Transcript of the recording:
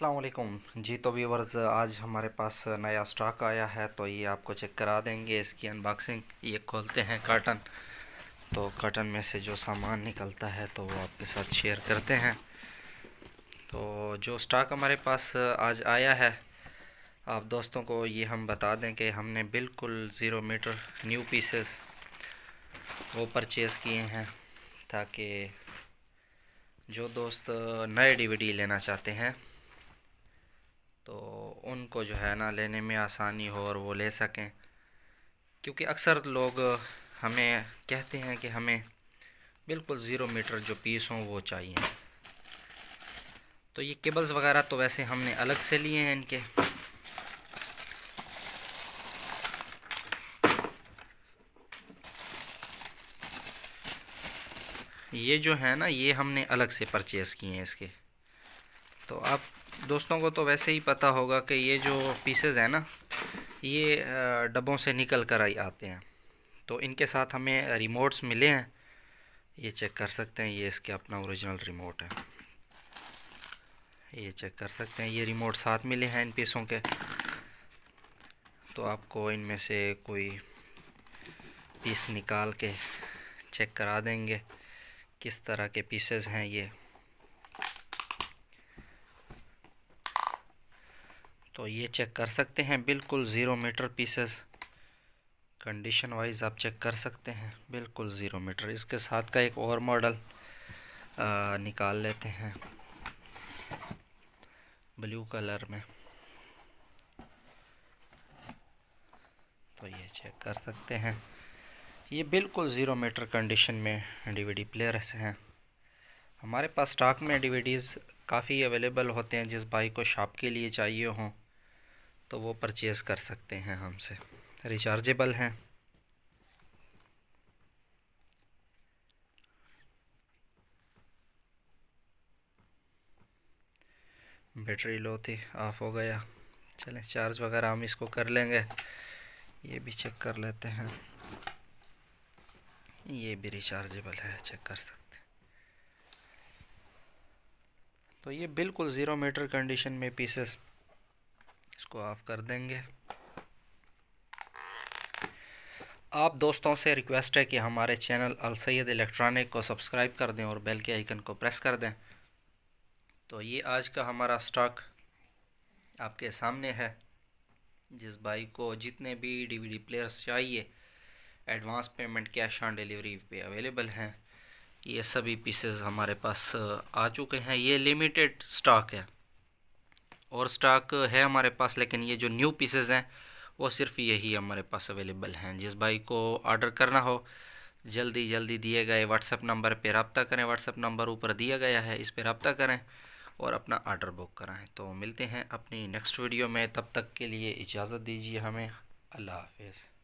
अल्लाम जी तो व्यूवर्स आज हमारे पास नया स्टॉक आया है तो ये आपको चेक करा देंगे इसकी अनबॉक्सिंग ये खोलते हैं कार्टन तो कार्टन में से जो सामान निकलता है तो वो आपके साथ शेयर करते हैं तो जो स्टॉक हमारे पास आज आया है आप दोस्तों को ये हम बता दें कि हमने बिल्कुल ज़ीरो मीटर न्यू पीसेस वो परचेज़ किए हैं ताकि जो दोस्त नए डीवीडी लेना चाहते हैं तो उनको जो है ना लेने में आसानी हो और वो ले सकें क्योंकि अक्सर लोग हमें कहते हैं कि हमें बिल्कुल ज़ीरो मीटर जो पीस हों वो चाहिए तो ये केबल्स वगैरह तो वैसे हमने अलग से लिए हैं इनके ये जो है ना ये हमने अलग से परचेज़ किए हैं इसके तो आप दोस्तों को तो वैसे ही पता होगा कि ये जो पीसेज हैं ना ये डब्बों से निकल कर आई आते हैं तो इनके साथ हमें रिमोट्स मिले हैं ये चेक कर सकते हैं ये इसके अपना ओरिजिनल रिमोट है ये चेक कर सकते हैं ये रिमोट साथ मिले हैं इन पीसों के तो आपको इनमें से कोई पीस निकाल के चेक करा देंगे किस तरह के पीसेज़ हैं ये तो ये चेक कर सकते हैं बिल्कुल zero meter pieces condition wise आप चेक कर सकते हैं बिल्कुल ज़ीरो मीटर इसके साथ का एक और मॉडल निकाल लेते हैं ब्लू कलर में तो ये चेक कर सकते हैं ये बिल्कुल ज़ीरो मीटर कंडीशन में डीवीडी प्लेयर्स हैं हमारे पास स्टॉक में डीवीडीज़ काफ़ी अवेलेबल होते हैं जिस भाई को शॉप के लिए चाहिए हों तो वो परचेज़ कर सकते हैं हमसे रिचार्जेबल हैं बैटरी लो थी ऑफ हो गया चलें चार्ज वगैरह हम इसको कर लेंगे ये भी चेक कर लेते हैं ये भी रिचार्जेबल है चेक कर सकते तो ये बिल्कुल ज़ीरो मीटर कंडीशन में पीसेस इसको ऑफ़ कर देंगे आप दोस्तों से रिक्वेस्ट है कि हमारे चैनल सैद इलेक्ट्रॉनिक को सब्सक्राइब कर दें और बेल के आइकन को प्रेस कर दें तो ये आज का हमारा स्टॉक आपके सामने है जिस भाई को जितने भी डीवीडी प्लेयर्स चाहिए advance payment cash on delivery पे अवेलेबल हैं ये सभी पीसेस हमारे पास आ चुके हैं ये लिमिटेड स्टॉक है और स्टॉक है हमारे पास लेकिन ये जो न्यू पीसेज हैं वो सिर्फ यही हमारे पास अवेलेबल हैं जिस भाई को ऑर्डर करना हो जल्दी जल्दी दिए गए व्हाट्सअप नंबर पर रबता करें व्हाट्सअप नंबर ऊपर दिया गया है इस पर रबता करें और अपना आर्डर बुक कराएं तो मिलते हैं अपनी नेक्स्ट वीडियो में तब तक के लिए इजाज़त दीजिए हमें अल्लाह हाफिज़